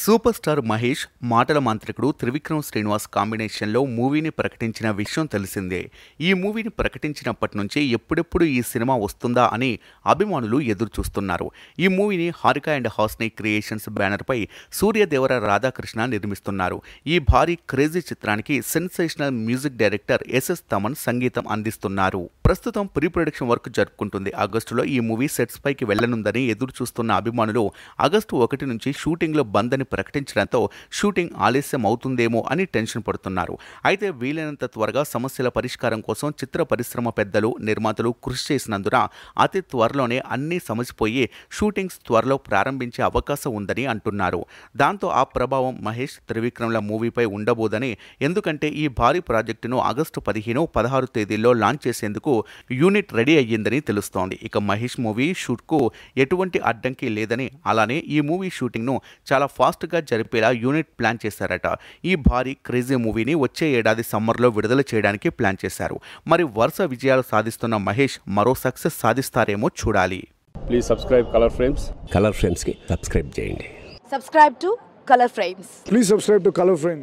super star Mahesh మాటల మాంత్రికుడు త్రివిక్రమ్ శ్రీనివాస్ కాంబినేషన్లో మూవీని ప్రకటించిన విషయం తెలిసిందే ఈ మూవీని ప్రకటించినప్పటి నుంచి ఎప్పుడెప్పుడు ఈ సినిమా వస్తుందా అని అభిమానులు ఎదురు చూస్తున్నారు ఈ మూవీని హారిక అండ్ హాస్ని క్రియేషన్స్ బ్యానర్పై సూర్యదేవర రాధాకృష్ణ నిర్మిస్తున్నారు ఈ భారీ క్రేజీ చిత్రానికి sensational music director S S Thaman సంగీతం అందిస్తున్నారు ప్రస్తుతం ప్రీ ప్రొడక్షన్ వర్క్ జరుపుకుంటుంది ఆగస్టులో ఈ మూవీ సెట్స్ పైకి వెళ్లనుందని ఎదురు చూస్తున్న అభిమానులు ఆగస్టు ఒకటి నుంచి షూటింగ్లో బందని ఉందని ప్రకటించడంతో షూటింగ్ ఆలస్యం అవుతుందేమో అని టెన్షన్ పడుతున్నారు అయితే వీలైనంత త్వరగా సమస్యల పరిష్కారం కోసం చిత్ర పరిశ్రమ పెద్దలు నిర్మాతలు కృషి చేసినందున అతి త్వరలోనే అన్నీ సమసిపోయి షూటింగ్స్ త్వరలో ప్రారంభించే అవకాశం ఉందని అంటున్నారు దాంతో ఆ ప్రభావం మహేష్ త్రివిక్రమ్ల మూవీపై ఉండబోదని ఎందుకంటే ఈ భారీ ప్రాజెక్టును ఆగస్టు పదిహేను పదహారు తేదీల్లో లాంచ్ చేసేందుకు యూనిట్ రెడీ అయ్యిందని తెలుస్తోంది ఇక మహేష్ మూవీ షూట్కు ఎటువంటి అడ్డంకి లేదని అలానే ఈ మూవీ షూటింగ్ను చాలా ఫాస్ట్గా జరిపేలా యూనిట్ ప్లాన్ చేశారట ఈ భారీ క్రేజీ మూవీని వచ్చే ఏడాది సమ్మర్లో విడుదల చేయడానికి ప్లాన్ చేశారు మరి వరుస విజయాలు సాధిస్తున్న మహేష్ మరో సక్సెస్ సాధిస్తారేమో చూడాలి please subscribe Colour Frames Colour ఫ్రేమ్స్కి సబ్స్క్రైబ్ చేయండి subscribe to Colour Frames please subscribe to Colour frames